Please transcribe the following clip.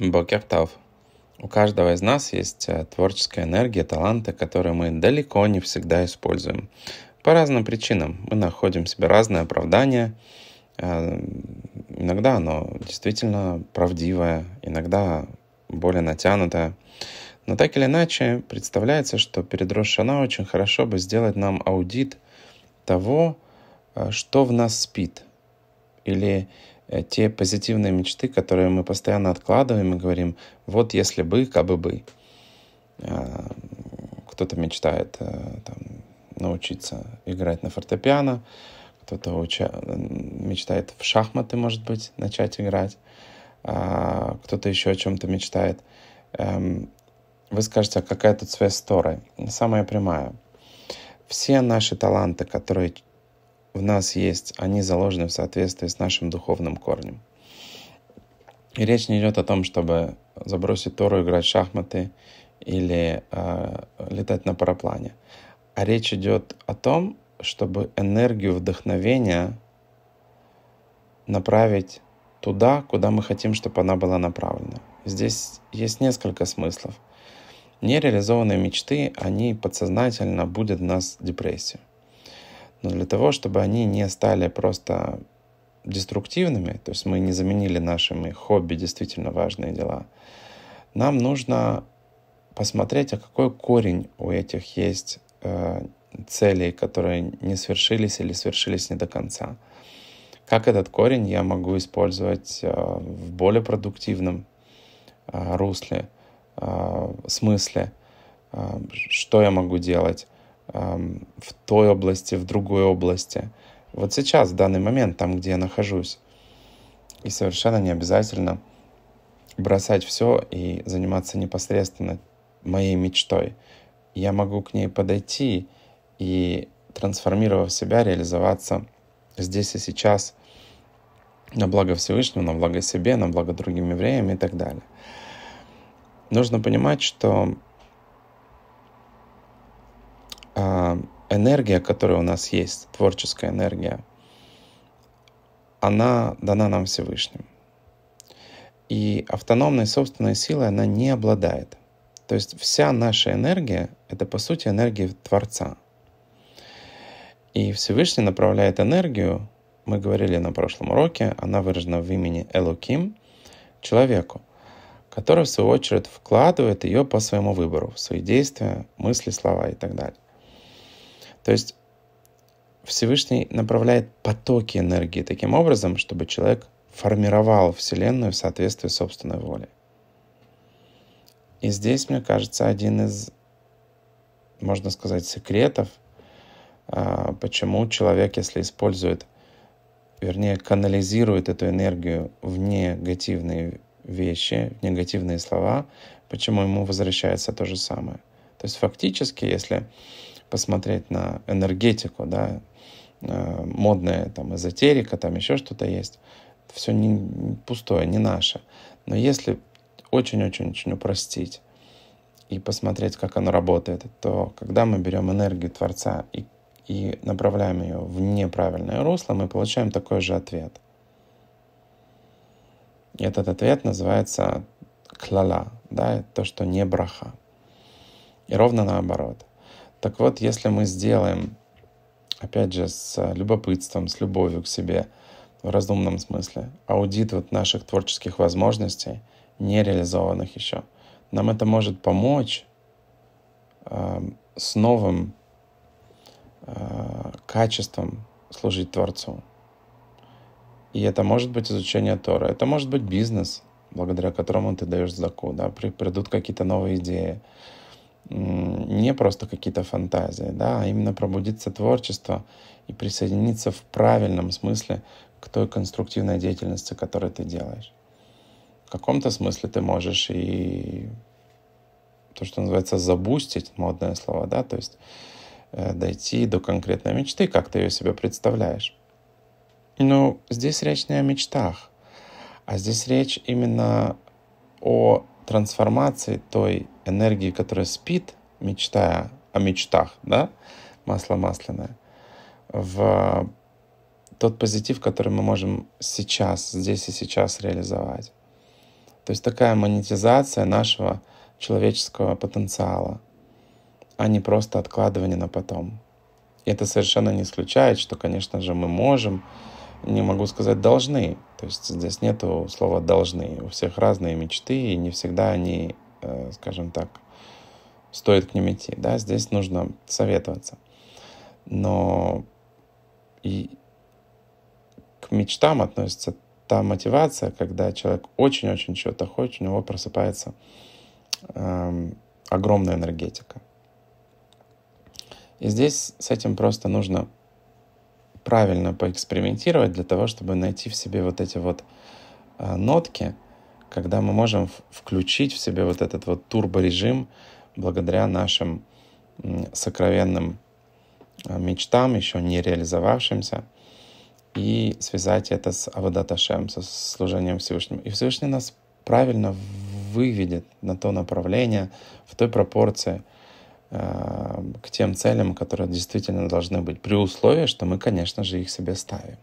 Бокертов. У каждого из нас есть э, творческая энергия, таланты, которые мы далеко не всегда используем. По разным причинам. Мы находим себе разные оправдания. Э, иногда оно действительно правдивое, иногда более натянутое. Но так или иначе, представляется, что перед Рошана очень хорошо бы сделать нам аудит того, э, что в нас спит. Или Э, те позитивные мечты, которые мы постоянно откладываем и говорим, вот если бы, как бы. бы, а, Кто-то мечтает э, там, научиться играть на фортепиано, кто-то уча... мечтает в шахматы, может быть, начать играть, а, кто-то еще о чем-то мечтает. Эм, вы скажете, а какая тут своя с Самая прямая. Все наши таланты, которые в нас есть, они заложены в соответствии с нашим духовным корнем. И речь не идет о том, чтобы забросить Тору, играть в шахматы или э, летать на параплане. А речь идет о том, чтобы энергию вдохновения направить туда, куда мы хотим, чтобы она была направлена. Здесь есть несколько смыслов. Нереализованные мечты, они подсознательно будут в нас депрессию но ну, для того, чтобы они не стали просто деструктивными, то есть мы не заменили нашими хобби действительно важные дела, нам нужно посмотреть, а какой корень у этих есть э, целей, которые не свершились или свершились не до конца. Как этот корень я могу использовать э, в более продуктивном э, русле, э, смысле, э, что я могу делать, в той области, в другой области. Вот сейчас, в данный момент, там, где я нахожусь. И совершенно не обязательно бросать все и заниматься непосредственно моей мечтой. Я могу к ней подойти и, трансформировав себя, реализоваться здесь и сейчас на благо Всевышнего, на благо себе, на благо другим евреям и так далее. Нужно понимать, что энергия, которая у нас есть, творческая энергия, она дана нам Всевышним. И автономной собственной силой она не обладает. То есть вся наша энергия — это, по сути, энергия Творца. И Всевышний направляет энергию, мы говорили на прошлом уроке, она выражена в имени Элоким, человеку, который, в свою очередь, вкладывает ее по своему выбору, в свои действия, мысли, слова и так далее. То есть Всевышний направляет потоки энергии таким образом, чтобы человек формировал Вселенную в соответствии с собственной волей. И здесь, мне кажется, один из, можно сказать, секретов, а, почему человек, если использует, вернее, канализирует эту энергию в негативные вещи, в негативные слова, почему ему возвращается то же самое. То есть фактически, если посмотреть на энергетику, да, э, модная там эзотерика, там еще что-то есть. Это все не, пустое, не наше. Но если очень-очень-очень упростить и посмотреть, как оно работает, то когда мы берем энергию Творца и, и направляем ее в неправильное русло, мы получаем такой же ответ. И этот ответ называется клала, да, то, что не браха. И ровно наоборот – так вот, если мы сделаем, опять же, с любопытством, с любовью к себе, в разумном смысле, аудит вот наших творческих возможностей, нереализованных еще, нам это может помочь э, с новым э, качеством служить Творцу. И это может быть изучение Тора, это может быть бизнес, благодаря которому ты даешь заку, да, придут какие-то новые идеи не просто какие-то фантазии, да, а именно пробудиться творчество и присоединиться в правильном смысле к той конструктивной деятельности, которую ты делаешь. В каком-то смысле ты можешь и то, что называется забустить, модное слово, да, то есть э, дойти до конкретной мечты, как ты ее себе представляешь. Но ну, здесь речь не о мечтах, а здесь речь именно о трансформации той энергии, которая спит, мечтая о мечтах, да, масло масляное, в тот позитив, который мы можем сейчас, здесь и сейчас реализовать. То есть такая монетизация нашего человеческого потенциала, а не просто откладывание на потом. И это совершенно не исключает, что, конечно же, мы можем не могу сказать должны. То есть здесь нету слова должны. У всех разные мечты, и не всегда они, э, скажем так, стоит к ним идти. Да? Здесь нужно советоваться. Но и к мечтам относится та мотивация, когда человек очень-очень чего-то хочет, у него просыпается эм, огромная энергетика. И здесь с этим просто нужно правильно поэкспериментировать для того, чтобы найти в себе вот эти вот э, нотки, когда мы можем включить в себе вот этот вот турборежим благодаря нашим э, сокровенным э, мечтам, еще не реализовавшимся, и связать это с Авадаташем, со служением Всевышнему. И Всевышний нас правильно выведет на то направление, в той пропорции – Э, к тем целям, которые действительно должны быть, при условии, что мы, конечно же, их себе ставим.